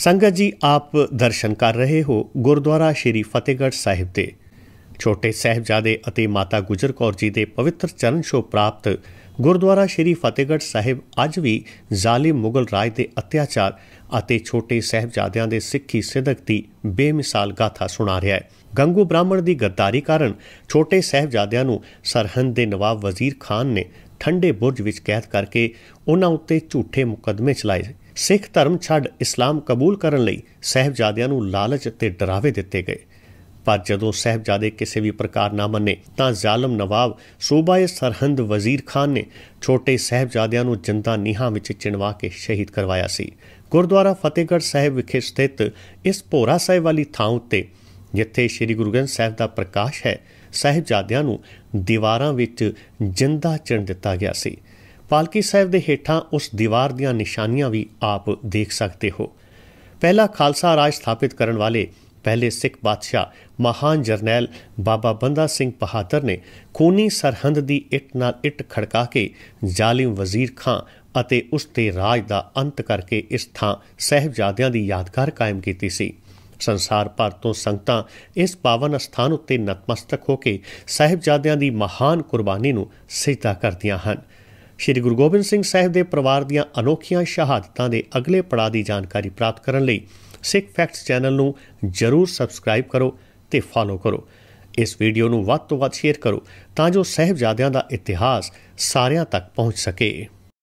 ਸੰਗਤ ਜੀ ਆਪ ਦਰਸ਼ਨ ਕਰ ਰਹੇ ਹੋ ਗੁਰਦੁਆਰਾ ਸ਼੍ਰੀ ਫਤਿਹਗੜ੍ਹ ਸਾਹਿਬ ਦੇ ਛੋਟੇ ਸਹਿਬਜ਼ਾਦੇ ਅਤੇ ਮਾਤਾ ਗੁਜਰ ਕੌਰ ਜੀ ਦੇ ਪਵਿੱਤਰ ਚਰਨ ਛੋ ਪ੍ਰਾਪਤ ਗੁਰਦੁਆਰਾ ਸ਼੍ਰੀ ਫਤਿਹਗੜ੍ਹ ਸਾਹਿਬ ਅੱਜ ਵੀ ਜ਼ਾਲਿਮ ਮੁਗਲ ਰਾਜ ਦੇ ਅਤਿਆਚਾਰ ਅਤੇ ਛੋਟੇ ਸਹਿਬਜ਼ਾਦਿਆਂ ਦੇ ਸਿੱਖੀ ਸਿਦਕ ਦੀ ਬੇਮਿਸਾਲ ਗਾਥਾ ਸੁਣਾ ਰਿਹਾ ਹੈ ਗੰਗੂ ਬ੍ਰਾਹਮਣ ਦੀ ਗੱਦਾਰੀ ਕਾਰਨ ਛੋਟੇ ਸਹਿਬਜ਼ਾਦਿਆਂ ਨੂੰ ਸਰਹੰਦ ਦੇ ਨਵਾਬ ਵਜ਼ੀਰ ਖਾਨ ਨੇ ਠੰਡੇ ਬੁਰਜ ਵਿੱਚ ਕੈਦ ਕਰਕੇ ਉਹਨਾਂ ਉੱਤੇ ਝੂਠੇ ਮੁਕਦਮੇ ਚਲਾਏ ਸਿੱਖ ਧਰਮ ਛੱਡ ਇਸਲਾਮ ਕਬੂਲ ਕਰਨ ਲਈ ਸਹਿਬਜ਼ਾਦਿਆਂ ਨੂੰ ਲਾਲਚ ਤੇ ਡਰਾਵੇ ਦਿੱਤੇ ਗਏ ਪਰ ਜਦੋਂ ਸਹਿਬਜ਼ਾਦੇ ਕਿਸੇ ਵੀ ਪ੍ਰਕਾਰ ਨਾ ਮੰਨੇ ਤਾਂ ਜ਼ਾਲਮ ਨਵਾਬ ਸੂਬਾਏ ਸਰਹੰਦ ਵਜ਼ੀਰ ਖਾਨ ਨੇ ਛੋਟੇ ਸਹਿਬਜ਼ਾਦਿਆਂ ਨੂੰ ਜਿੰਦਾ ਨੀਹਾਂ ਵਿੱਚ ਚਿਣਵਾ ਕੇ ਸ਼ਹੀਦ ਕਰਵਾਇਆ ਸੀ ਗੁਰਦੁਆਰਾ ਫਤਿਹਗੜ੍ਹ ਸਾਹਿਬ ਵਿਖੇ ਸਥਿਤ ਇਸ ਭੋਰਾ ਸਾਹਿਬ ਵਾਲੀ ਥਾਂ ਉੱਤੇ ਜਿੱਥੇ ਸ੍ਰੀ ਗੁਰੂ ਗ੍ਰੰਥ ਸਾਹਿਬ ਦਾ ਪ੍ਰਕਾਸ਼ ਹੈ ਸਹਿਬਜ਼ਾਦਿਆਂ ਨੂੰ ਦੀਵਾਰਾਂ ਵਿੱਚ ਜਿੰਦਾ ਚਿਣ ਦਿੱਤਾ ਗਿਆ ਸੀ ਪਾਲਕੀ ਸਾਹਿਬ ਦੇ ਹੇਠਾਂ ਉਸ ਦੀਵਾਰ ਦੀਆਂ ਨਿਸ਼ਾਨੀਆਂ ਵੀ ਆਪ ਦੇਖ ਸਕਦੇ ਹੋ ਪਹਿਲਾ ਖਾਲਸਾ ਰਾਜ ਸਥਾਪਿਤ ਕਰਨ ਵਾਲੇ ਪਹਿਲੇ ਸਿੱਖ ਬਾਦਸ਼ਾਹ ਮਹਾਨ ਜਰਨੈਲ ਬਾਬਾ ਬੰਦਾ ਸਿੰਘ ਬਹਾਦਰ ਨੇ ਖੂਨੀ ਸਰਹੰਦ ਦੀ ਇੱਟ ਨਾਲ ਇੱਟ ਖੜਕਾ ਕੇ ਜ਼ਾਲਿਮ ਵਜ਼ੀਰ ਖਾਂ ਅਤੇ ਉਸ ਤੇ ਰਾਜ ਦਾ ਅੰਤ ਕਰਕੇ ਇਸ ਥਾਂ ਸਹਿਬਜ਼ਾਦਿਆਂ ਦੀ ਯਾਦਗਾਰ ਕਾਇਮ ਕੀਤੀ ਸੀ ਸੰਸਾਰ ਭਰ ਤੋਂ ਸੰਗਤਾਂ ਇਸ ਪਾਵਨ ਸਥਾਨ ਉੱਤੇ ਨਤਮਸਤਕ ਹੋ ਕੇ ਸਹਿਬਜ਼ਾਦਿਆਂ ਦੀ ਮਹਾਨ ਕੁਰਬਾਨੀ ਨੂੰ ਸਿਜਦਾ ਕਰਦੀਆਂ ਹਨ ਸ੍ਰੀ ਗੁਰੂ ਗੋਬਿੰਦ ਸਿੰਘ ਸਾਹਿਬ ਦੇ ਪਰਿਵਾਰ ਦੀਆਂ ਅਨੋਖੀਆਂ ਸ਼ਹਾਦਤਾਂ ਦੇ ਅਗਲੇ ਪੜਾਅ ਦੀ ਜਾਣਕਾਰੀ ਪ੍ਰਾਪਤ ਕਰਨ ਲਈ ਸਿੱਖ ਫੈਕਟਸ ਚੈਨਲ ਨੂੰ ਜਰੂਰ ਸਬਸਕ੍ਰਾਈਬ ਕਰੋ ਤੇ ਫਾਲੋ ਕਰੋ ਇਸ ਵੀਡੀਓ ਨੂੰ ਵੱਧ ਤੋਂ ਵੱਧ ਸ਼ੇਅਰ ਕਰੋ ਤਾਂ ਜੋ ਸਹਿਬਜ਼ਾਦਿਆਂ ਦਾ ਇਤਿਹਾਸ ਸਾਰਿਆਂ ਤੱਕ ਪਹੁੰਚ ਸਕੇ